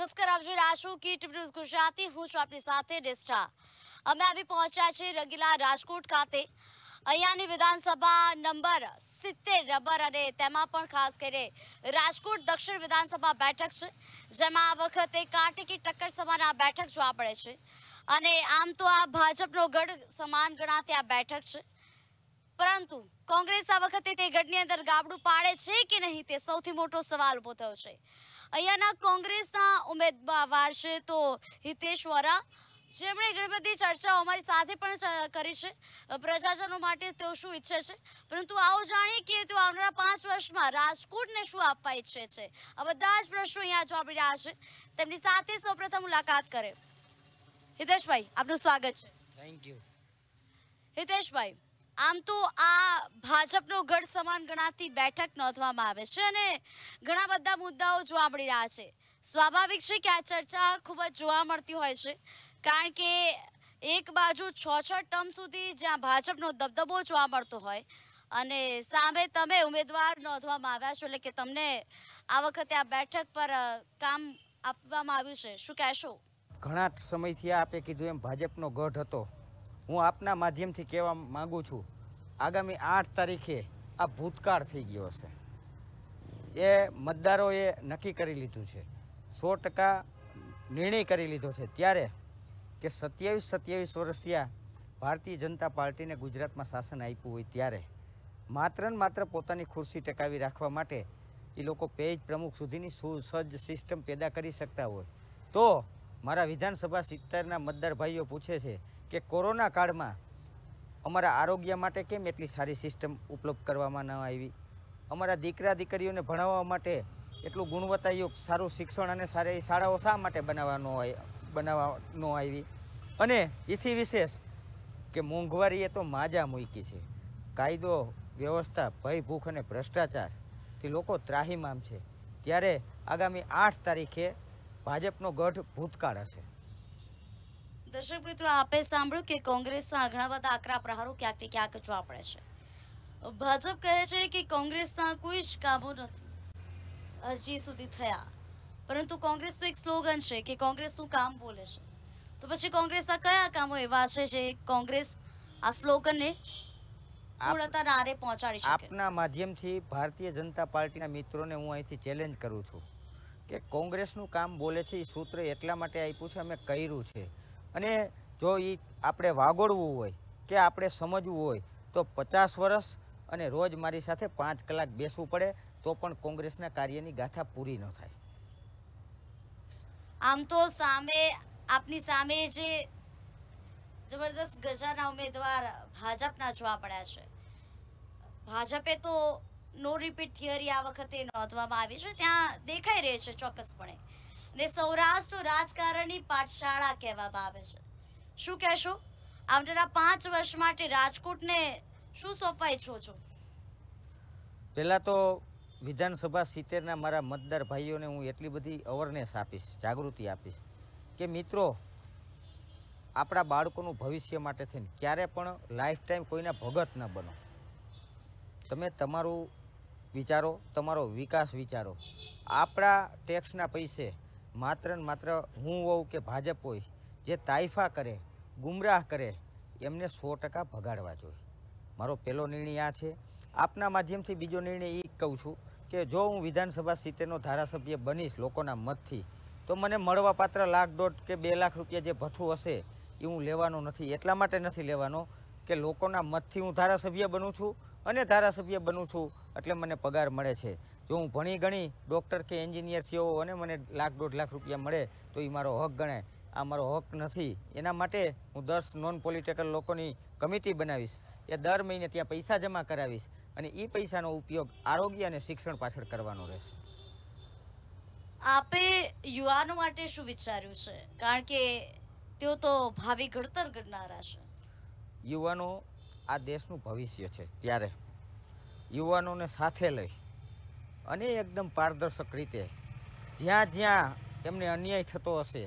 નમસ્કાર આપ જોઈ રહ્યા છો કીટ ન્યૂઝ ગુજરાતી હું છું આપની સાથે નિષ્ઠા અમે આવી પહોંચ્યા છીએ રંગીલા રાજકોટ ખાતે અહીંયાની વિધાનસભા નંબર સિત્તેર નંબર અને તેમાં પણ ખાસ કરીને રાજકોટ દક્ષિણ વિધાનસભા બેઠક છે જેમાં આ વખતે કાંટીકી ટક્કર સમાન આ બેઠક જોવા પડે છે અને આમ તો આ ભાજપનો ગઢ સમાન ગણાતી આ બેઠક છે પરંતુ કોંગ્રેસ આ વખતે તે ગઢની અંદર ગાબડું પાડે છે કે નહીં તે સૌથી મોટો સવાલ ઉભો થયો છે અહીંયાના કોંગ્રેસના ઉમેદવાર છે તો હિતેશ વરા જેમણે ઘણી બધી ચર્ચાઓ અમારી સાથે પણ કરી છે પ્રજાજનો માટે તેઓ શું ઈચ્છે છે પરંતુ આવો જાણીએ કે તેઓ આવનારા પાંચ વર્ષમાં રાજકોટને શું આપવા ઈચ્છે છે આ બધા જ પ્રશ્નો અહીંયા જોવા રહ્યા છે તેમની સાથે સૌપ્રથમ મુલાકાત કરે હિતેશભાઈ આપનું સ્વાગત છે થેન્ક યુ હિતેશભાઈ આમ તો આ ભાજપનો ગઢ સમાન ગણાતી બેઠક નોંધવામાં આવે છે અને ઘણા બધા મુદ્દાઓ જોવા મળી રહ્યા છે સ્વાભાવિક છે કે આ ચર્ચા ખૂબ જ જોવા મળતી હોય છે કારણ કે એક બાજુ છ છ ટર્મ સુધી જ્યાં ભાજપનો દબદબો જોવા મળતો હોય અને સામે તમે ઉમેદવાર નોંધવામાં આવ્યા છો એટલે કે તમને આ વખતે આ બેઠક પર કામ આપવામાં આવ્યું છે શું કહેશો ઘણા સમયથી આપે કીધું એમ ભાજપનો ગઢ હતો હું આપના માધ્યમથી કહેવા માગું છું આગામી આઠ તારીખે આ ભૂતકાળ થઈ ગયો હશે એ મતદારોએ નક્કી કરી લીધું છે સો ટકા નિર્ણય કરી લીધો છે ત્યારે કે સત્યાવીસ સત્યાવીસ વર્ષ ત્યાં ભારતીય જનતા પાર્ટીને ગુજરાતમાં શાસન આપ્યું હોય ત્યારે માત્ર ને માત્ર પોતાની ખુરશી ટકાવી રાખવા માટે એ લોકો પેજ પ્રમુખ સુધીની સુસજ્જ સિસ્ટમ પેદા કરી શકતા હોય તો મારા વિધાનસભા સિત્તેરના મતદાર ભાઈઓ પૂછે છે કે કોરોના કાળમાં અમારા આરોગ્ય માટે કેમ એટલી સારી સિસ્ટમ ઉપલબ્ધ કરવામાં ન આવી અમારા દીકરા દીકરીઓને ભણાવવા માટે એટલું ગુણવત્તાયુક્ત સારું શિક્ષણ અને સારી શાળાઓ શા માટે બનાવવાનો બનાવવા ન આવી અને એથી વિશેષ કે મોંઘવારીએ તો માજા મૂકી છે કાયદો વ્યવસ્થા ભય ભૂખ અને ભ્રષ્ટાચારથી લોકો ત્રાહીમામ છે ત્યારે આગામી આઠ તારીખે ભાજપનો ગઢ ભૂતકાળ હશે દર્શક મિત્રો આપે સાંભળ્યું કે કોંગ્રેસના ઘણા બધા આકરા પ્રહારો ક્યાંક ને ક્યાંક જોવા પડે છે ભાજપ કહે છે કે કોંગ્રેસના કોઈ જ કામો નથી હજી સુધી થયા પરંતુ કોંગ્રેસનું એક સ્લોગન છે કે કોંગ્રેસનું કામ બોલે છે તો પછી કોંગ્રેસના કયા કામો એવા છે જે કોંગ્રેસ આ સ્લોગનને પૂર્ણતા નારે પહોંચાડી શકે આપના માધ્યમથી ભારતીય જનતા પાર્ટીના મિત્રોને હું અહીંથી ચેલેન્જ કરું છું કે કોંગ્રેસનું કામ બોલે છે એ સૂત્ર એટલા માટે આપ્યું છે અમે કર્યું છે અને જો એ આપણે વાગોળવું હોય કે આપણે સમજવું હોય તો પચાસ વર્ષ અને રોજ મારી સાથે પાંચ કલાક બેસવું પડે તો પણ કોંગ્રેસના કાર્યની ગાથા પૂરી ન થાય આમ તો સામે આપની સામે જે જબરદસ્ત ગજાના ઉમેદવાર ભાજપના જોવા પડ્યા છે ભાજપે તો નો રિપીટ થિયરી આ વખતે નોંધવામાં આવી છે ત્યાં દેખાઈ રહે છે ચોક્કસપણે ને સૌરાષ્ટ્ર રાજકારણની પાઠશાળા કહેવામાં આવે છે શું કહેશો આવનારા પાંચ વર્ષ માટે રાજકોટને શું સોંપાઈ છો છો પહેલાં તો વિધાનસભા સિત્તેરના મારા મતદાર ભાઈઓને હું એટલી બધી અવરનેસ આપીશ જાગૃતિ આપીશ કે મિત્રો આપણા બાળકોનું ભવિષ્ય માટે થઈને ક્યારે પણ લાઈફ ટાઈમ કોઈના ભગત ન બનો તમે તમારું વિચારો તમારો વિકાસ વિચારો આપણા ટેક્સના પૈસે માત્ર ને માત્ર હું હોઉં કે ભાજપ હોય જે તાઇફા કરે ગુમરાહ કરે એમને સો ટકા ભગાડવા જોઈએ મારો પહેલો નિર્ણય આ છે આપના માધ્યમથી બીજો નિર્ણય એ કહું છું કે જો હું વિધાનસભા સીતેરનો ધારાસભ્ય બનીશ લોકોના મતથી તો મને મળવાપાત્ર લાખ દોઢ કે બે લાખ રૂપિયા જે ભથ્થું હશે એ હું લેવાનો નથી એટલા માટે નથી લેવાનો કે લોકોના મતથી હું ધારાસભ્ય બનું છું અને ધારાસભ્ય બનું છું એટલે મને પગાર મળે છે જો હું ભણી ગણી ડૉક્ટર કે એન્જિનિયર થયો અને મને લાખ દોઢ લાખ રૂપિયા મળે તો એ મારો હક ગણાય આ મારો હક નથી એના માટે હું દસ નોન પોલિટિકલ લોકોની કમિટી બનાવીશ એ દર મહિને ત્યાં પૈસા જમા કરાવીશ અને એ પૈસાનો ઉપયોગ આરોગ્ય અને શિક્ષણ પાછળ કરવાનો રહેશે આપે યુવાનો માટે શું વિચાર્યું છે કારણ કે તેઓ તો ભાવિ ઘડતર ઘડનારા છે યુવાનો આ દેશનું ભવિષ્ય છે ત્યારે યુવાનોને સાથે લઈ અને એકદમ પારદર્શક રીતે જ્યાં જ્યાં એમને અન્યાય થતો હશે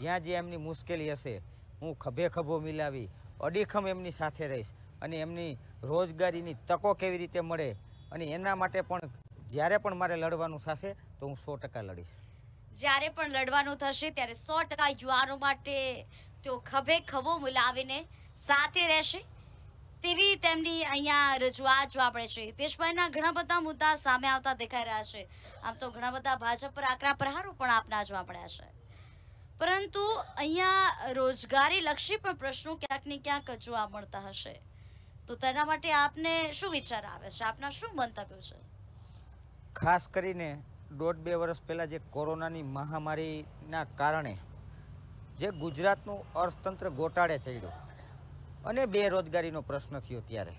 જ્યાં જ્યાં એમની મુશ્કેલી હશે હું ખભે ખભો મિલાવી અડીખમ એમની સાથે રહીશ અને એમની રોજગારીની તકો કેવી રીતે મળે અને એના માટે પણ જ્યારે પણ મારે લડવાનું થશે તો હું સો ટકા લડીશ જ્યારે પણ લડવાનું થશે ત્યારે સો ટકા યુવાનો માટે તેઓ ખભે ખભો મિલાવીને સાથે રહેશે તેવી તેમની અહીંયા રજૂઆત જો આપણે છે હિતેશભાઈના ઘણા બધા મુદ્દા સામે આવતા દેખાઈ રહ્યા છે આમ તો ઘણા બધા ભાજપ પર આકરા પ્રહારો પણ આપના જોવા પડ્યા છે પરંતુ અહીંયા રોજગારી લક્ષી પણ પ્રશ્નો ક્યાંક ને ક્યાંક જોવા મળતા હશે તો તેના માટે આપને શું વિચાર આવે છે આપના શું મંતવ્યો છે ખાસ કરીને દોઢ બે વર્ષ પહેલાં જે કોરોનાની મહામારીના કારણે જે ગુજરાતનું અર્થતંત્ર ગોટાળે ચડ્યું અને બેરોજગારીનો પ્રશ્ન થયો ત્યારે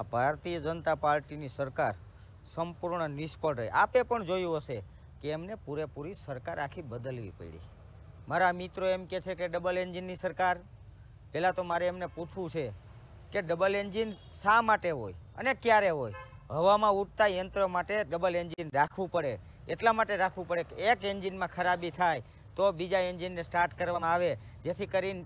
આ ભારતીય જનતા પાર્ટીની સરકાર સંપૂર્ણ નિષ્ફળ રહી આપે પણ જોયું હશે કે એમને પૂરેપૂરી સરકાર આખી બદલવી પડી મારા મિત્રો એમ કહે છે કે ડબલ એન્જિનની સરકાર પહેલાં તો મારે એમને પૂછવું છે કે ડબલ એન્જિન શા માટે હોય અને ક્યારે હોય હવામાં ઉડતા યંત્ર માટે ડબલ એન્જિન રાખવું પડે એટલા માટે રાખવું પડે કે એક એન્જિનમાં ખરાબી થાય તો બીજા એન્જિનને સ્ટાર્ટ કરવામાં આવે જેથી કરીને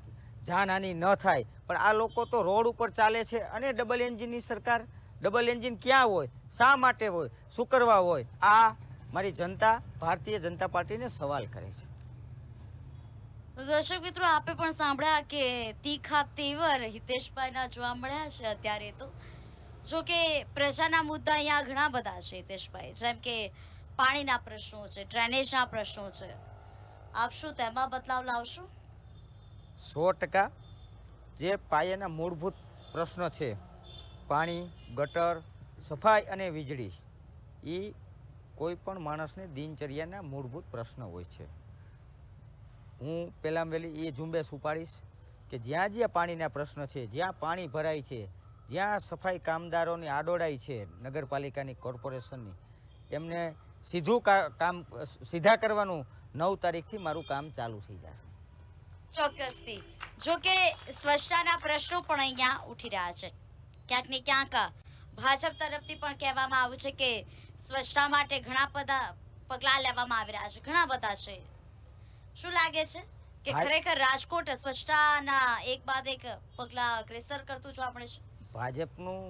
જાનહાની ન થાય પણ આ લોકો તો રોડ ઉપર ચાલે છે અને ડબલ એન્જિનની સરકાર ડબલ એન્જિન ક્યાં હોય શા માટે હોય શું કરવા હોય આ મારી જનતા ભારતીય જનતા પાર્ટીને સવાલ કરે છે દર્શક મિત્રો આપે પણ સાંભળ્યા કે તીખા તેવર હિતેશભાઈના જોવા મળ્યા છે અત્યારે તો જો કે પ્રજાના મુદ્દા અહીંયા ઘણા બધા છે હિતેશભાઈ જેમ કે પાણીના પ્રશ્નો છે ડ્રેનેજના પ્રશ્નો છે આપ તેમાં બદલાવ લાવશો સો ટકા જે પાયાના મૂળભૂત પ્રશ્ન છે પાણી ગટર સફાઈ અને વીજળી એ કોઈપણ માણસને દિનચર્યાના મૂળભૂત પ્રશ્ન હોય છે હું પહેલાં વહેલી એ ઝુંબેશ ઉપાડીશ કે જ્યાં જ્યાં પાણીના પ્રશ્ન છે જ્યાં પાણી ભરાય છે જ્યાં સફાઈ કામદારોની આડોડાઈ છે નગરપાલિકાની કોર્પોરેશનની એમને સીધું કામ સીધા કરવાનું નવ તારીખથી મારું કામ ચાલુ થઈ જશે ચોક્કસથી જો સ્વચ્છતાના પ્રશ્નો પણ અહીંયા ઉઠી રહ્યા છે ક્યાંક ને ક્યાંક ભાજપ તરફથી પણ કહેવામાં આવ્યું છે કે સ્વચ્છતા માટે ઘણા બધા પગલાં લેવામાં આવી રહ્યા છે ઘણા બધા છે શું લાગે છે કે ખરેખર રાજકોટ સ્વચ્છતાના એક બાદ એક પગલાં અગ્રેસર કરતું જો આપણે ભાજપનું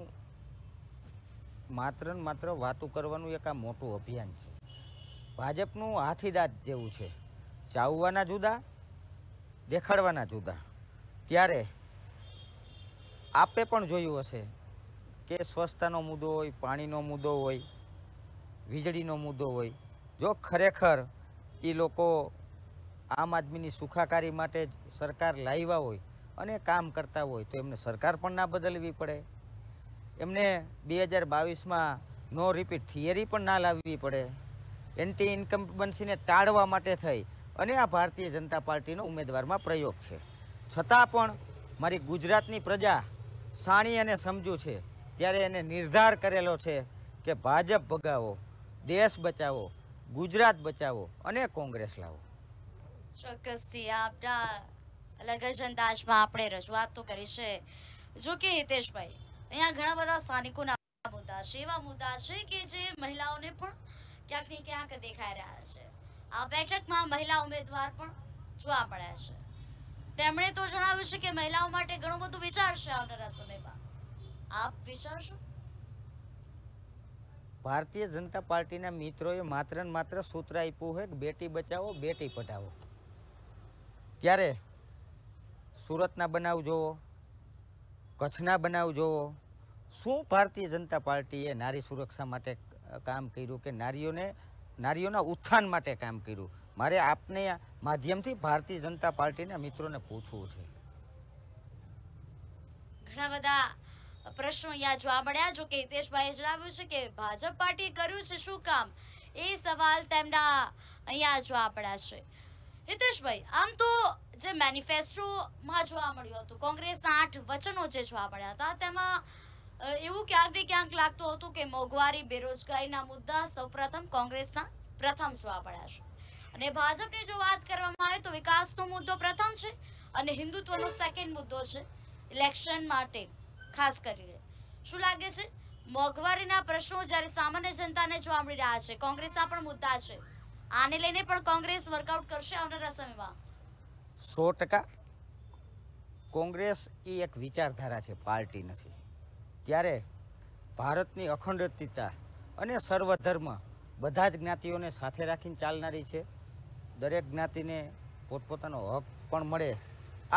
માત્ર ને માત્ર વાતો કરવાનું એક આ મોટું અભિયાન છે ભાજપનું હાથીદાંત જેવું છે ચાવવાના જુદા દેખાડવાના જુદા ત્યારે આપે પણ જોયું હશે કે સ્વચ્છતાનો મુદ્દો હોય પાણીનો મુદ્દો હોય વીજળીનો મુદ્દો હોય જો ખરેખર એ લોકો આમ આદમીની સુખાકારી માટે જ સરકાર લાવ્યા હોય અને કામ કરતા હોય તો એમને સરકાર પણ ના બદલવી પડે એમને બે હજાર બાવીસમાં નો રિપીટ થિયરી પણ ના લાવવી પડે એન્ટી ઇન્કમ્બન્સીને ટાળવા માટે થઈ અને આ ભારતીય જનતા પાર્ટીનો ઉમેદવારમાં પ્રયોગ છે છતાં પણ મારી ગુજરાતની પ્રજા સાણી અને સમજુ છે ત્યારે એને નિર્ધાર કરેલો છે કે ભાજપ ભગાવો દેશ બચાવો ગુજરાત બચાવો અને કોંગ્રેસ લાવો ચોક્કસથી આપના અલગ જ અંદાજમાં આપણે રજૂઆત તો કરી છે જો કે હિતેશભાઈ અહીંયા ઘણા બધા સ્થાનિકોના મુદ્દા છે એવા મુદ્દા છે કે જે મહિલાઓને પણ ક્યાંક ને ક્યાંક દેખાઈ રહ્યા છે આ બેઠકમાં મહિલા ઉમેદવાર પણ જોવા મળ્યા છે તેમણે તો જણાવ્યું છે કે મહિલાઓ માટે ઘણું બધું વિચારશે આવનારા સમયમાં આપ વિચારશો ભારતીય જનતા પાર્ટીના મિત્રોએ માત્ર ને માત્ર સૂત્ર આપ્યું છે કે બેટી બચાવો બેટી પઢાવો ત્યારે સુરતના બનાવ જોવો કચ્છના બનાવ જોવો શું ભારતીય જનતા પાર્ટીએ નારી સુરક્ષા માટે કામ કર્યું કે નારીઓને નારીઓના ઉત્થાન માટે કામ કર્યું મારે આપને માધ્યમથી ભારતીય જનતા પાર્ટીના મિત્રોને પૂછવું છે ઘણા બધા પ્રશ્નો અહીંયા જોવા મળ્યા જો કે હિતેશભાઈ જણાવ્યું છે કે ભાજપ પાર્ટી કર્યું છે શું કામ એ સવાલ તેમના અહીંયા જોવા પડ્યા છે હિતેશભાઈ આમ તો જે માં જોવા મળ્યું હતું કોંગ્રેસના આઠ વચનો જે જોવા મળ્યા હતા તેમાં એવું ક્યાંક ને ક્યાંક લાગતું હતું કે મોંઘવારી બેરોજગારીના મુદ્દા સૌપ્રથમ કોંગ્રેસના પ્રથમ જોવા પડ્યા છે અને ભાજપની જો વાત કરવામાં આવે તો વિકાસનો મુદ્દો પ્રથમ છે અને હિન્દુત્વનો સેકન્ડ મુદ્દો છે ઇલેક્શન માટે ખાસ કરીને શું લાગે છે મોંઘવારીના પ્રશ્નો જ્યારે સામાન્ય જનતાને જોવા મળી રહ્યા છે કોંગ્રેસના પણ મુદ્દા છે આને લઈને પણ કોંગ્રેસ વર્કઆઉટ કરશે આવનારા સમયમાં સો ટકા કોંગ્રેસ એ એક વિચારધારા છે પાર્ટી નથી ત્યારે ભારતની અખંડિતતા અને સર્વધર્મ બધા જ જ્ઞાતિઓને સાથે રાખીને ચાલનારી છે દરેક જ્ઞાતિને પોતપોતાનો હક પણ મળે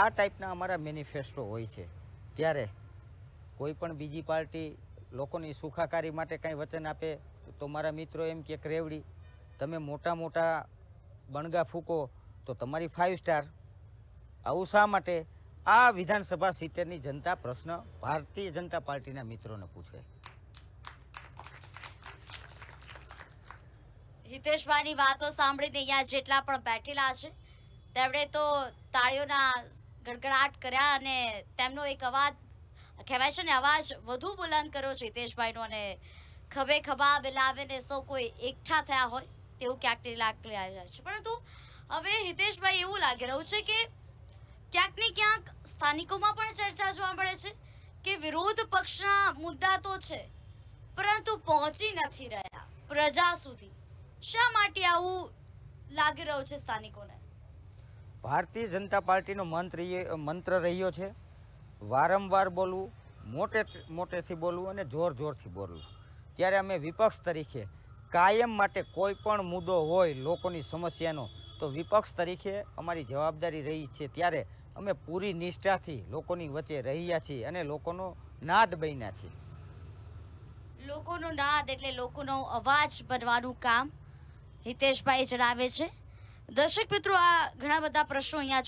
આ ટાઈપના અમારા મેનિફેસ્ટો હોય છે ત્યારે કોઈ પણ બીજી પાર્ટી લોકોની સુખાકારી માટે કાંઈ વચન આપે તો મારા મિત્રો એમ કે રેવડી તમે મોટા મોટા બણગા ફૂંકો તો તમારી ફાઇવ સ્ટાર આવું શા માટે આ વિધાનસભા સિત્તેરની જનતા પ્રશ્ન ભારતીય જનતા પાર્ટીના મિત્રોને પૂછે હિતેશભાઈની વાતો સાંભળીને અહીંયા જેટલા પણ બેઠેલા છે તેમણે તો તાળીઓના ગડગડાટ કર્યા અને તેમનો એક અવાજ કહેવાય છે ને અવાજ વધુ બુલંદ કર્યો છે હિતેશભાઈનો અને ખભે ખભા મિલાવીને સૌ કોઈ એકઠા થયા હોય તેવું ક્યાંક લાગ રહ્યા છે પરંતુ હવે હિતેશભાઈ એવું લાગી રહ્યું છે કે ક્યાંક ને ક્યાંક સ્થાનિકોમાં પણ ચર્ચા જોવા મળે છે કે વિરોધ પક્ષના મુદ્દા તો છે પરંતુ પહોંચી નથી રહ્યા પ્રજા સુધી શા માટે આવું લાગી રહ્યું છે સ્થાનિકોને ભારતીય જનતા પાર્ટીનો મંત્રી મંત્ર રહ્યો છે વારંવાર બોલવું મોટે મોટેથી બોલવું અને જોર જોરથી બોલવું ત્યારે અમે વિપક્ષ તરીકે કાયમ માટે કોઈ પણ મુદ્દો હોય લોકોની સમસ્યાનો તો વિપક્ષ તરીકે અમારી જવાબદારી રહી છે ત્યારે અમે પૂરી નિષ્ઠાથી લોકોની વચ્ચે રહ્યા છીએ અને લોકોનો નાદ બન્યા છીએ લોકોનો નાદ એટલે લોકોનો અવાજ બનવાનું કામ હિતેશભાઈ જણાવે છે દર્શક મિત્રો આ ઘણા બધા પ્રશ્નો અહીંયા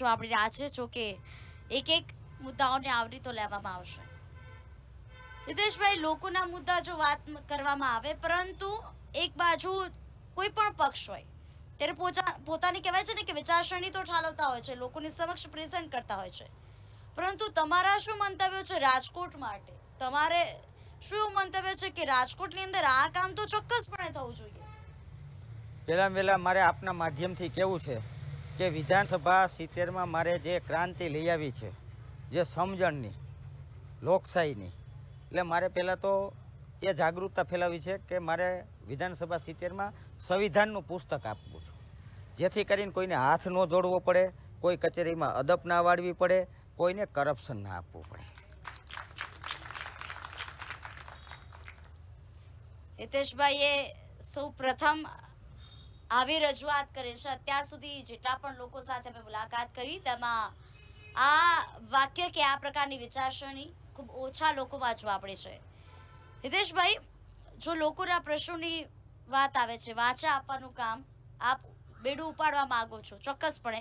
જો આપણે રહ્યા છે જો કે એક એક મુદ્દાઓને આવરી તો લેવામાં આવશે હિતેશભાઈ લોકોના મુદ્દા જો વાત કરવામાં આવે પરંતુ એક બાજુ કોઈ પણ પક્ષ હોય ત્યારે પોતા પોતાની કહેવાય છે ને કે વિચારસરણી તો ઠાલવતા હોય છે લોકોની સમક્ષ પ્રેઝન્ટ કરતા હોય છે પરંતુ તમારા શું મંતવ્યો છે રાજકોટ માટે તમારે શું મંતવ્ય છે કે રાજકોટની અંદર આ કામ તો ચોક્કસપણે થવું જોઈએ પહેલાં પહેલાં મારે આપના માધ્યમથી કેવું છે કે વિધાનસભા સિત્તેરમાં મારે જે ક્રાંતિ લઈ આવી છે જે સમજણની લોકશાહીની એટલે મારે પહેલાં તો એ જાગૃતતા ફેલાવી છે કે મારે વિધાનસભા સિત્તેરમાં સંવિધાનનું પુસ્તક આપવું છું જેથી કરીને કોઈને હાથ ન જોડવો પડે કોઈ કચેરીમાં અદપ ના વાળવી પડે કોઈને કરપ્શન ના આપવું પડે હિતેશભાઈએ સૌ પ્રથમ આવી રજૂઆત કરે છે અત્યાર સુધી જેટલા પણ લોકો સાથે અમે મુલાકાત કરી તેમાં આ વાક્ય કે આ પ્રકારની વિચારસરણી ખૂબ ઓછા લોકોમાં જોવા પડે છે હિતેશભાઈ જો લોકોના પ્રશ્નોની વાત આવે છે વાંચા આપવાનું કામ આપ બેડું ઉપાડવા માગો છો ચોક્કસપણે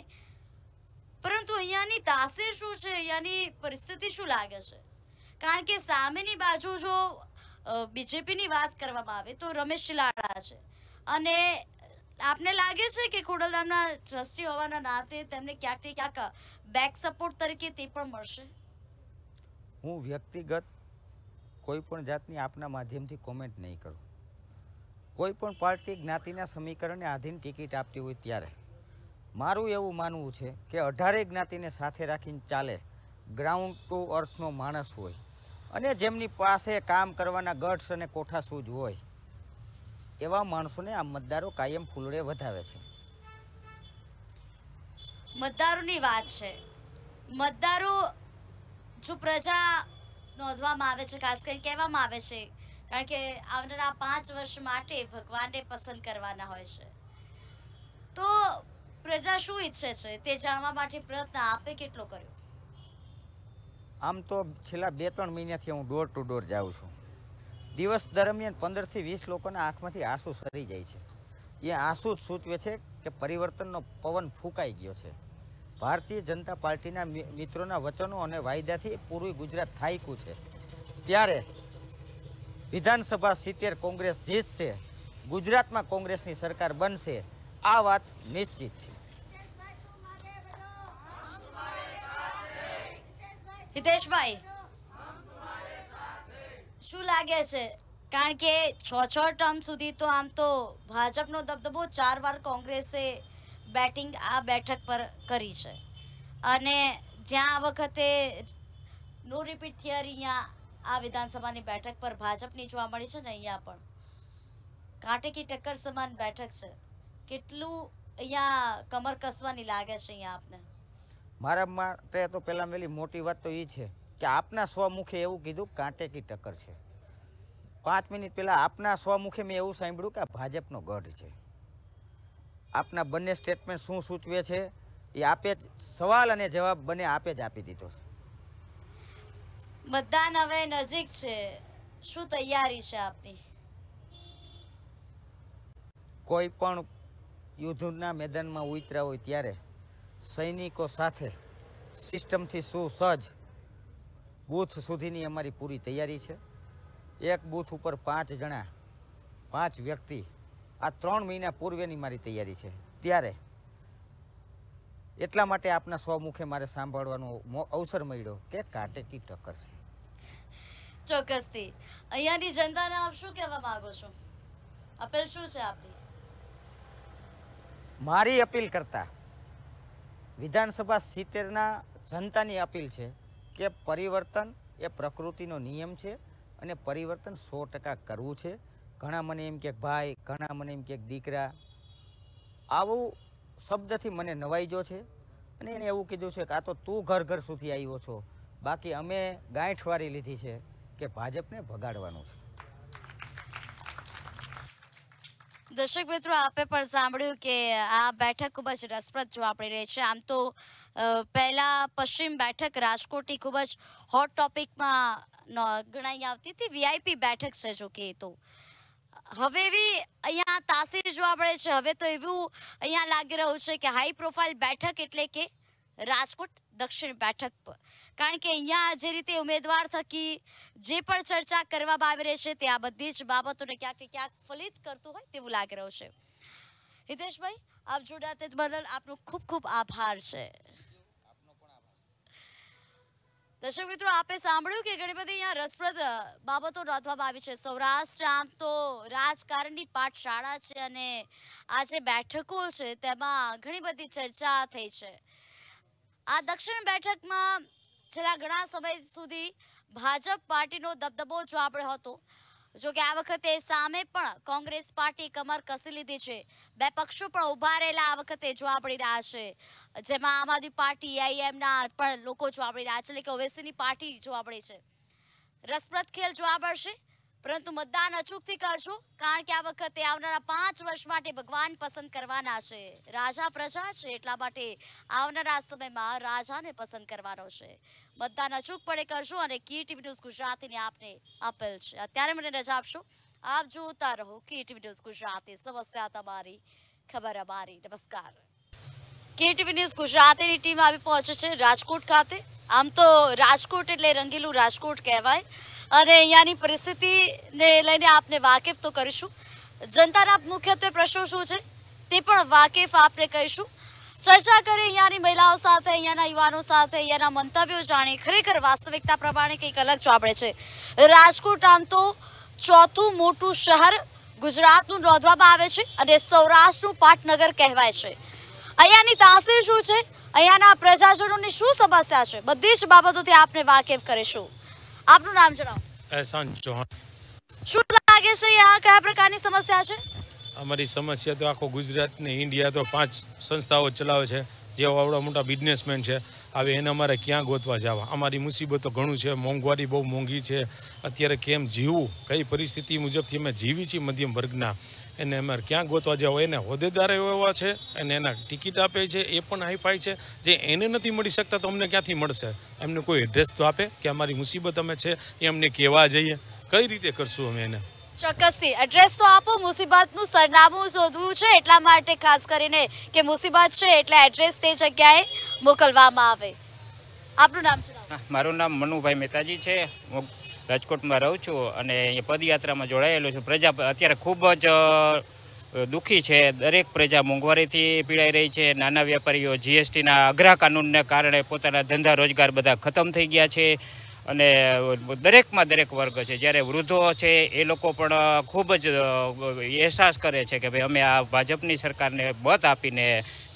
પરંતુ અહીંયાની તાસીર શું છે અહીંયાની પરિસ્થિતિ શું લાગે છે કારણ કે સામેની બાજુ જો બીજેપીની વાત કરવામાં આવે તો રમેશ ચિલાડા છે અને આપને લાગે છે કે ખોડલધામના ટ્રસ્ટી હોવાના નાતે તેમને ક્યાંક ક્યાંક બેક સપોર્ટ તરીકે તે પણ મળશે હું વ્યક્તિગત કોઈ પણ જાતની આપના માધ્યમથી કોમેન્ટ નહીં કરું કોઈ પણ પાર્ટી જ્ઞાતિના સમીકરણને આધીન ટિકિટ આપતી હોય ત્યારે મારું એવું માનવું છે કે અઢારે જ્ઞાતિને સાથે રાખીને ચાલે ગ્રાઉન્ડ ટુ અર્થનો માણસ હોય અને જેમની પાસે કામ કરવાના ગટ્સ અને કોઠા સૂજ હોય એવા માણસોને આ મતદારો કાયમ ફૂલડે વધાવે છે મતદારોની વાત છે મતદારો જો પ્રજા નોંધવામાં આવે છે ખાસ કરી કહેવામાં આવે છે કારણ કે આવનારા પાંચ વર્ષ માટે ભગવાનને પસંદ કરવાના હોય છે તો પ્રજા શું ઈચ્છે છે તે જાણવા માટે પ્રયત્ન આપે કેટલો કર્યો આમ તો છેલ્લા બે ત્રણ મહિનાથી હું ડોર ટુ ડોર જાઉં છું દિવસ દરમિયાન પંદરથી વીસ લોકોના આંખમાંથી આંસુ સરી જાય છે એ આંસુ જ સૂચવે છે કે પરિવર્તનનો પવન ફૂંકાઈ ગયો છે ભારતીય જનતા પાર્ટીના મિત્રોના વચનો અને વાયદાથી પૂર્વી ગુજરાત થાયકું છે ત્યારે વિધાનસભા સિત્તેર કોંગ્રેસ જીતશે ગુજરાતમાં કોંગ્રેસની સરકાર બનશે આ વાત નિશ્ચિત છે હિતેશભાઈ શું લાગે છે કારણ કે છ છ ટર્મ સુધી તો આમ તો ભાજપનો દબદબો ચાર વાર કોંગ્રેસે બેટિંગ આ બેઠક પર કરી છે અને જ્યાં આ વખતે નો રિપીટ થિયરી અહીંયા આ વિધાનસભાની બેઠક પર ભાજપની જોવા મળી છે ને અહીંયા પણ કાંટેકી ટક્કર સમાન બેઠક છે કેટલું અહીંયા કમર કસવાની લાગે છે અહીંયા આપને મારા માટે તો પહેલાં મેલી મોટી વાત તો એ છે કે આપના સ્વમુખે એવું કીધું કાંટે કી ટક્કર છે પાંચ મિનિટ પહેલાં આપના સ્વમુખે મેં એવું સાંભળ્યું કે આ ભાજપનો ગઢ છે આપના બંને સ્ટેટમેન્ટ શું સૂચવે છે એ આપે સવાલ અને જવાબ બંને આપે જ આપી દીધો છે મતદાન હવે નજીક છે શું તૈયારી છે આપની કોઈ પણ યુદ્ધના મેદાનમાં ઉતર્યા હોય ત્યારે સૈનિકો સાથે સિસ્ટમથી સુસજ્જ બૂથ સુધીની અમારી પૂરી તૈયારી છે એક બૂથ ઉપર પાંચ જણા પાંચ વ્યક્તિ આ ત્રણ મહિના પૂર્વેની મારી તૈયારી છે ત્યારે એટલા માટે આપના સ્વમુખે મારે સાંભળવાનો અવસર મળ્યો કે કાટેકી ટક્કર છે ચોક્કસથી અહીંયાની જનતાને આપ શું કહેવા માંગો છો અપીલ શું છે આપની મારી અપીલ કરતા વિધાનસભા સિત્તેરના જનતાની અપીલ છે કે પરિવર્તન એ પ્રકૃતિનો નિયમ છે અને પરિવર્તન સો ટકા કરવું છે ઘણા મને એમ કે ભાઈ ઘણા મને એમ કે દીકરા આવું શબ્દથી મને નવાઈજો છે અને એને એવું કીધું છે કે આ તો તું ઘર ઘર સુધી આવ્યો છો બાકી અમે ગાંઠ વારી લીધી છે કે ભાજપને ભગાડવાનું છે દર્શક મિત્રો આપે પણ સાંભળ્યું કે આ બેઠક ખૂબ જ રસપ્રદ જોવા મળી રહી છે આમ તો પહેલા પશ્ચિમ બેઠક રાજકોટની ખૂબ જ હોટ ટોપિકમાં ગણાઈ આવતી હતી વીઆઈપી બેઠક છે જો કે તો હવે એવી અહીંયા તાસીર જોવા મળે છે હવે તો એવું અહીંયા લાગી રહ્યું છે કે હાઈ પ્રોફાઇલ બેઠક એટલે કે રાજકોટ દક્ષિણ બેઠક પર કારણ કે અહીંયા જે રીતે ઉમેદવાર થકી જે પણ ચર્ચા કરવામાં આવી રહી છે તે આ બધી જ બાબતોને ક્યાંક ક્યાંક ફલિત કરતું હોય તેવું લાગી રહ્યું છે હિતેશભાઈ આપ જોડાતે બદલ આપનો ખૂબ ખૂબ આભાર છે દર્શક મિત્રો આપે સાંભળ્યું કે ઘણી બધી અહીંયા રસપ્રદ બાબતો નોંધવામાં આવી છે સૌરાષ્ટ્ર આમ તો રાજકારણની પાઠશાળા છે અને આ જે બેઠકો છે તેમાં ઘણી બધી ચર્ચા થઈ છે આ દક્ષિણ બેઠકમાં છેલ્લા ઘણા સમય સુધી ભાજપ પાર્ટીનો દબદબો જો આપણે હતો જો કે આ વખતે સામે પણ કોંગ્રેસ પાર્ટી કમર કસી લીધી છે બે પક્ષો પણ ઉભા રહેલા આ વખતે જોવા મળી રહ્યા છે જેમાં આમ આદમી પાર્ટી એઆઈએમના પણ લોકો જોવા પડી રહ્યા છે એટલે કે ઓવેસીની પાર્ટી જોવા પડી છે રસપ્રદ ખેલ જોવા મળશે પરંતુ મતદાન અચૂકથી કરજો કારણ કે આ વખતે આવનારા પાંચ વર્ષ માટે ભગવાન પસંદ કરવાના છે રાજા પ્રજા છે એટલા માટે આવનારા સમયમાં રાજાને પસંદ કરવાનો છે મતદાન અચૂકપણે કરજો અને કી ટીવી ન્યૂઝ ગુજરાતીને આપને અપેલ છે અત્યારે મને રજા આપશો આપ જોતા રહો કી ટીવી ન્યૂઝ ગુજરાતી સમસ્યા તમારી ખબર અમારી નમસ્કાર કેટીવી ન્યૂઝ ગુજરાતીની ટીમ આવી પહોંચે છે રાજકોટ ખાતે આમ તો રાજકોટ એટલે રંગીલું રાજકોટ કહેવાય અને અહીંયાની પરિસ્થિતિને લઈને આપને વાકેફ તો કરીશું જનતાના મુખ્યત્વે પ્રશ્નો શું છે તે પણ વાકેફ આપને કહીશું ચર્ચા કરી અહીંયાની મહિલાઓ સાથે અહીંયાના યુવાનો સાથે અહીંયાના મંતવ્યો જાણી ખરેખર વાસ્તવિકતા પ્રમાણે કંઈક અલગ ચોપડે છે રાજકોટ આમ તો ચોથું મોટું શહેર ગુજરાતનું નોંધવામાં આવે છે અને સૌરાષ્ટ્રનું પાટનગર કહેવાય છે અહીંયાની તાસીર શું છે અહીંયાના પ્રજાજનોની શું સમસ્યા છે બધી જ બાબતોથી આપને વાકેફ કરીશું આપનું નામ જણાવો એહસાન ચૌહાણ શું લાગે છે આ કયા પ્રકારની સમસ્યા છે અમારી સમસ્યા તો આખો ગુજરાત ને ઇન્ડિયા તો પાંચ સંસ્થાઓ ચલાવે છે જે આવડા મોટા બિઝનેસમેન છે હવે એને અમારે ક્યાં ગોતવા જવા અમારી મુસીબતો ઘણું છે મોંઘવારી બહુ મોંઘી છે અત્યારે કેમ જીવવું કઈ પરિસ્થિતિ મુજબથી અમે જીવી છીએ મધ્યમ વર્ગના એને અમારે ક્યાં ગોતવા જાઓ એને હોદ્દેદાર એવા છે અને એના ટિકિટ આપે છે એ પણ હાઈફાઈ છે જે એને નથી મળી શકતા તો અમને ક્યાંથી મળશે એમને કોઈ એડ્રેસ તો આપે કે અમારી મુસીબત અમે છે એ અમને કહેવા જઈએ કઈ રીતે કરશું અમે એને ચોક્કસથી એડ્રેસ તો આપો મુસીબતનું સરનામું શોધવું છે એટલા માટે ખાસ કરીને કે મુસીબત છે એટલે એડ્રેસ તે જગ્યાએ મોકલવામાં આવે આપનું નામ છે મારું નામ મનુભાઈ મહેતાજી છે રાજકોટમાં રહું છું અને અહીંયા પદયાત્રામાં જોડાયેલો છું પ્રજા અત્યારે ખૂબ જ દુઃખી છે દરેક પ્રજા મોંઘવારીથી પીડાઈ રહી છે નાના વેપારીઓ જીએસટીના અઘરા કાનૂનને કારણે પોતાના ધંધા રોજગાર બધા ખતમ થઈ ગયા છે અને દરેકમાં દરેક વર્ગ છે જ્યારે વૃદ્ધો છે એ લોકો પણ ખૂબ જ અહેસાસ કરે છે કે ભાઈ અમે આ ભાજપની સરકારને મત આપીને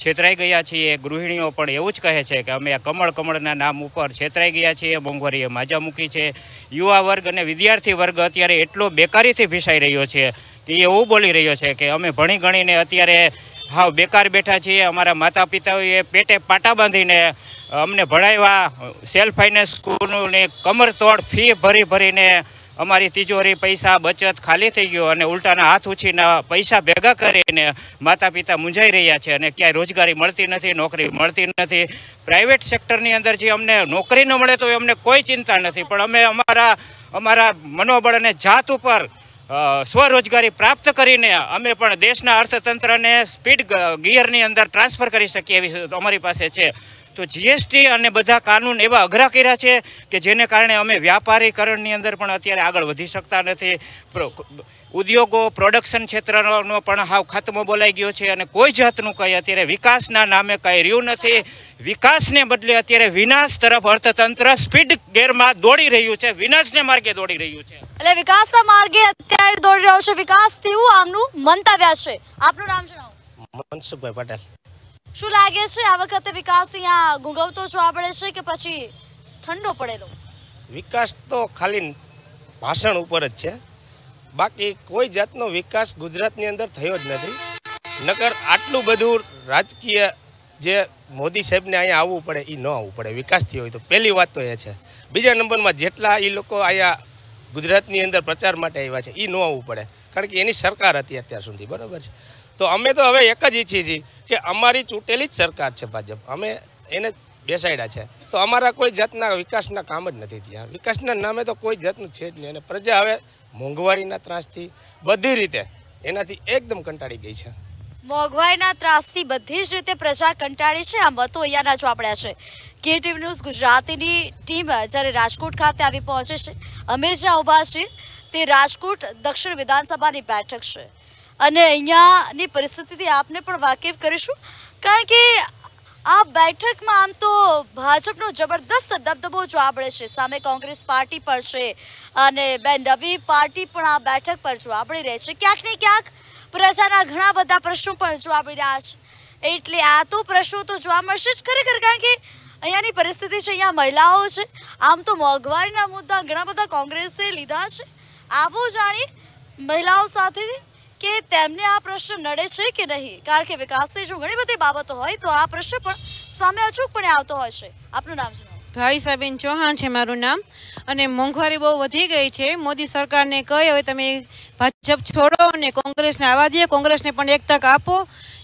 છેતરાઈ ગયા છીએ ગૃહિણીઓ પણ એવું જ કહે છે કે અમે આ કમળ કમળના નામ ઉપર છેતરાઈ ગયા છીએ મોંઘવારીએ માજા મૂકી છે યુવા વર્ગ અને વિદ્યાર્થી વર્ગ અત્યારે એટલો બેકારીથી ભીસાઈ રહ્યો છે કે એવું બોલી રહ્યો છે કે અમે ભણી ગણીને અત્યારે હાવ બેકાર બેઠા છીએ અમારા માતા પિતાઓએ પેટે પાટા બાંધીને અમને ભણાવ્યા સેલ્ફ ફાઇનાન્સ સ્કૂલની કમર તોડ ફી ભરી ભરીને અમારી તિજોરી પૈસા બચત ખાલી થઈ ગયો અને ઉલટાના હાથ ઉછીને પૈસા ભેગા કરીને માતા પિતા મૂંઝાઈ રહ્યા છે અને ક્યાંય રોજગારી મળતી નથી નોકરી મળતી નથી પ્રાઇવેટ સેક્ટરની અંદર જે અમને નોકરી ન મળે તો અમને કોઈ ચિંતા નથી પણ અમે અમારા અમારા મનોબળ અને જાત ઉપર સ્વરોજગારી પ્રાપ્ત કરીને અમે પણ દેશના અર્થતંત્રને સ્પીડ ગિયરની અંદર ટ્રાન્સફર કરી શકીએ એવી અમારી પાસે છે તો જીએસટી અને બધા કાનૂન એવા અઘરા કર્યા છે કે જેને કારણે અમે વ્યાપારીકરણની અંદર પણ અત્યારે આગળ વધી શકતા નથી ઉદ્યોગો પ્રોડક્શન ક્ષેત્રનો પણ હાવ ખાતમો બોલાઈ ગયો છે અને કોઈ જાતનું કંઈ અત્યારે વિકાસના નામે કંઈ રહ્યું નથી વિકાસને બદલે અત્યારે વિનાશ તરફ અર્થતંત્ર સ્પીડ ગેરમાં દોડી રહ્યું છે વિનાશને માર્ગે દોડી રહ્યું છે એટલે વિકાસના માર્ગે અત્યારે દોડી રહ્યો છે વિકાસ તેવું આમનું મંતવ્ય છે આપનું નામ જણાવો મનસુખભાઈ પટેલ શું લાગે છે આ વખતે વિકાસ અહીંયા ગુંગવતો જોવા પડે છે કે પછી ઠંડો પડેલો વિકાસ તો ખાલી ભાષણ ઉપર જ છે બાકી કોઈ જાતનો વિકાસ ગુજરાતની અંદર થયો જ નથી નકર આટલું બધું રાજકીય જે મોદી સાહેબને અહીંયા આવવું પડે એ ન આવવું પડે વિકાસથી હોય તો પહેલી વાત તો એ છે બીજા નંબરમાં જેટલા એ લોકો અહીંયા ગુજરાતની અંદર પ્રચાર માટે આવ્યા છે એ ન આવવું પડે કારણ કે એની સરકાર હતી અત્યાર સુધી બરાબર છે તો અમે તો હવે એક જ ઈચ્છીએ છીએ કે અમારી ચૂંટેલી જ સરકાર છે ભાજપ અમે એને બેસાડ્યા છે તો અમારા કોઈ જાતના વિકાસના કામ જ નથી ત્યાં વિકાસના નામે તો કોઈ જાતનું છે જ નહીં અને પ્રજા હવે મોંઘવારીના ત્રાસથી બધી રીતે એનાથી એકદમ કંટાળી ગઈ છે મોંઘવારીના ત્રાસથી બધી જ રીતે પ્રજા કંટાળી છે આ મતો અહીંયાના ચોપડ્યા છે કે ટીવી ન્યૂઝ ગુજરાતીની ટીમ જ્યારે રાજકોટ ખાતે આવી પહોંચે છે અમે જ્યાં ઊભા છીએ તે રાજકોટ દક્ષિણ વિધાનસભાની બેઠક છે અને અહીંયાની પરિસ્થિતિથી આપને પણ વાકેફ કરીશું કારણ કે આ બેઠકમાં આમ તો ભાજપનો જબરદસ્ત દબદબો જોવા મળે છે સામે કોંગ્રેસ પાર્ટી પર છે અને બે નવી પાર્ટી પણ આ બેઠક પર જોવા મળી રહી છે ક્યાંક ને ક્યાંક પ્રજાના ઘણા બધા પ્રશ્નો પણ જોવા મળી રહ્યા છે એટલે આ તો પ્રશ્નો તો જોવા મળશે જ ખરેખર કારણ કે અહીંયાની પરિસ્થિતિ છે અહીંયા મહિલાઓ છે આમ તો મોંઘવારીના મુદ્દા ઘણા બધા કોંગ્રેસે લીધા છે આવો જાણીએ મહિલાઓ સાથે કે તેમને આ પ્રશ્ન નડે છે કે નહીં કારણ કે વિકાસની જો ઘણી બધી બાબતો હોય તો આ પ્રશ્ન પણ સામે અચૂકપણે આવતો હોય છે આપનું નામ જણાવો ભાઈસાબેન ચૌહાણ છે મારું નામ અને મોંઘવારી બહુ વધી ગઈ છે મોદી સરકારને કહે હવે તમે ભાજપ છોડો અને કોંગ્રેસને આવવા દે કોંગ્રેસને પણ એક તક આપો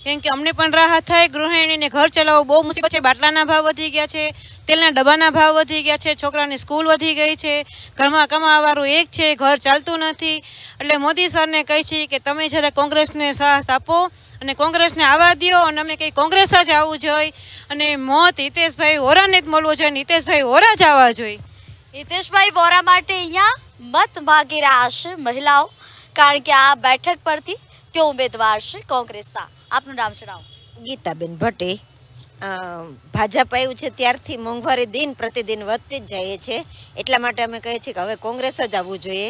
કેમ કે અમને પણ રાહત થાય ગૃહિણીને ઘર ચલાવવું બહુ મુશ્કેલ છે બાટલાના ભાવ વધી ગયા છે તેલના ડબ્બાના ભાવ વધી ગયા છે છોકરાની સ્કૂલ વધી ગઈ છે ઘરમાં કમાવાવાળું એક છે ઘર ચાલતું નથી એટલે મોદી સરને કહી છે કે તમે જ્યારે કોંગ્રેસને સાહસ આપો અને કોંગ્રેસને આવવા દો અને અમે કંઈ કોંગ્રેસ જ આવવું જોઈએ અને મોત હિતેશભાઈ હોરાને જ મળવું જોઈએ હિતેશભાઈ હોરા જ આવવા જોઈએ હિતેશભાઈ હોરા માટે અહીંયા મત માગી રહ્યા હશે મહિલાઓ કારણ કે આ બેઠક પરથી તે ઉમેદવાર છે કોંગ્રેસના આપનું નામ જણાવો ગીતાબેન ભટ્ટે ભાજપ આવ્યું છે ત્યારથી મોંઘવારી દિન પ્રતિદિન વધતી જ જઈએ છે એટલા માટે અમે કહીએ છીએ કે હવે કોંગ્રેસ જ આવવું જોઈએ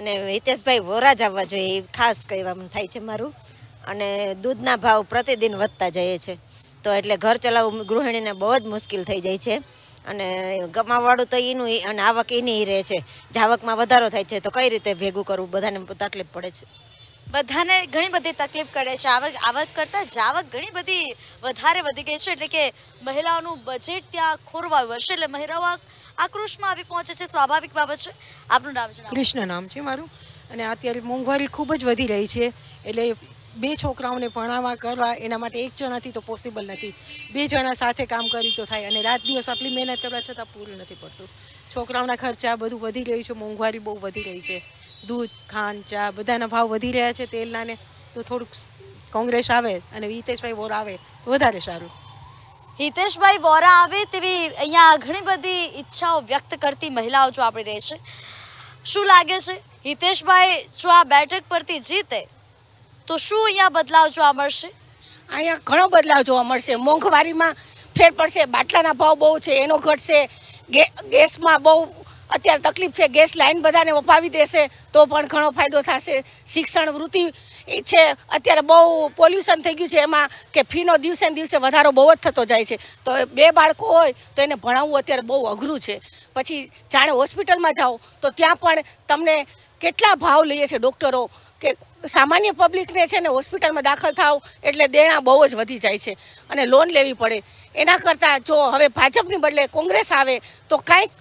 અને હિતેશભાઈ વોરા જ આવવા જોઈએ એ ખાસ કહેવાનું થાય છે મારું અને દૂધના ભાવ પ્રતિદિન વધતા જઈએ છે તો એટલે ઘર ચલાવવું ગૃહિણીને બહુ જ મુશ્કેલ થઈ જાય છે અને ગમાવાળું તો એનું અને આવક એની રહે છે જાવકમાં વધારો થાય છે તો કઈ રીતે ભેગું કરવું બધાને તકલીફ પડે છે બધાને ઘણી બધી તકલીફ કરે છે આવક આવક કરતાં જાવક ઘણી બધી વધારે વધી ગઈ છે એટલે કે મહિલાઓનું બજેટ ત્યાં ખોરવાયું હશે એટલે મહિલાઓ આક્રોશમાં આવી પહોંચે છે સ્વાભાવિક બાબત છે આપનું નામ છે કૃષ્ણ નામ છે મારું અને અત્યારે મોંઘવારી ખૂબ જ વધી રહી છે એટલે બે છોકરાઓને ભણાવવા કરવા એના માટે એક જણાથી તો પોસિબલ નથી બે જણા સાથે કામ કરી તો થાય અને રાત દિવસ આટલી મહેનત કરવા છતાં પૂરું નથી પડતું છોકરાઓના ખર્ચા બધું વધી રહ્યું છે મોંઘવારી બહુ વધી રહી છે દૂધ ખાંડ ચા બધાના ભાવ વધી રહ્યા છે તેલનાને તો થોડુંક કોંગ્રેસ આવે અને હિતેશભાઈ વોરા આવે તો વધારે સારું હિતેશભાઈ વોરા આવે તેવી અહીંયા ઘણી બધી ઈચ્છાઓ વ્યક્ત કરતી મહિલાઓ જો આપણે રહે છે શું લાગે છે હિતેશભાઈ જો આ બેઠક પરથી જીતે તો શું અહીંયા બદલાવ જોવા મળશે અહીંયા ઘણો બદલાવ જોવા મળશે મોંઘવારીમાં ફેર પડશે બાટલાના ભાવ બહુ છે એનો ઘટશે ગેસમાં બહુ અત્યારે તકલીફ છે ગેસ લાઈન બધાને અપાવી દેશે તો પણ ઘણો ફાયદો થશે શિક્ષણ વૃત્તિ છે અત્યારે બહુ પોલ્યુશન થઈ ગયું છે એમાં કે ફીનો દિવસે દિવસે વધારો બહુ જ થતો જાય છે તો બે બાળકો હોય તો એને ભણાવવું અત્યારે બહુ અઘરું છે પછી જાણે હોસ્પિટલમાં જાઓ તો ત્યાં પણ તમને કેટલા ભાવ લઈએ છે ડૉક્ટરો કે સામાન્ય પબ્લિકને છે ને હોસ્પિટલમાં દાખલ થાવ એટલે દેણા બહુ જ વધી જાય છે અને લોન લેવી પડે એના કરતાં જો હવે ભાજપની બદલે કોંગ્રેસ આવે તો કાંઈક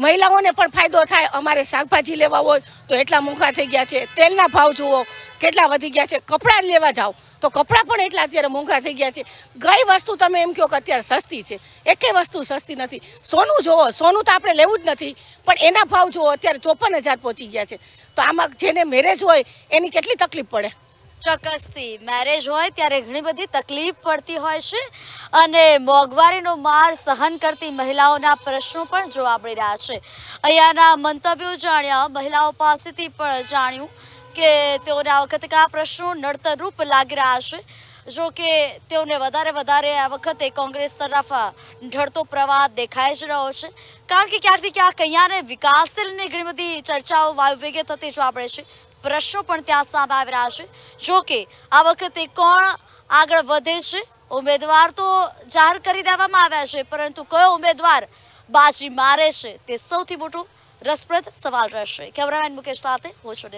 મહિલાઓને પણ ફાયદો થાય અમારે શાકભાજી લેવા હોય તો એટલા મોંઘા થઈ ગયા છે તેલના ભાવ જુઓ કેટલા વધી ગયા છે કપડાં લેવા જાઓ તો કપડાં પણ એટલા અત્યારે મોંઘા થઈ ગયા છે ગઈ વસ્તુ તમે એમ કહો કે અત્યારે સસ્તી છે એકે વસ્તુ સસ્તી નથી સોનું જુઓ સોનું તો આપણે લેવું જ નથી પણ એના ભાવ જુઓ અત્યારે ચોપન હજાર પહોંચી ગયા છે તો આમાં જેને મેરેજ હોય એની કેટલી તકલીફ પડે ચોક્કસથી મેરેજ હોય ત્યારે ઘણી બધી તકલીફ પડતી હોય છે અને મોંઘવારીનો માર સહન કરતી મહિલાઓના પ્રશ્નો પણ જોવા મળી રહ્યા છે અહીંયાના મંતવ્યો જાણ્યા મહિલાઓ પાસેથી પણ જાણ્યું કે તેઓને આ વખતે કયા પ્રશ્નો નડતરરૂપ લાગી રહ્યા છે જો કે તેઓને વધારે વધારે આ વખતે કોંગ્રેસ તરફ ઢળતો પ્રવાહ દેખાઈ જ રહ્યો છે કારણ કે ક્યારથી ક્યાંક અહીંયાને વિકાસશીલની ઘણી બધી ચર્ચાઓ વાયુવેગે થતી જોવા મળે છે પ્રશ્નો પણ ત્યાં સામે આવી રહ્યા છે જોકે આ વખતે કોણ આગળ વધે છે ઉમેદવાર તો જાહેર કરી દેવામાં આવ્યા છે પરંતુ કયો ઉમેદવાર બાજી મારે છે તે સૌથી મોટો રસપ્રદ સવાલ રહેશે કેમેરામેન મુકેશ સાથે હું છું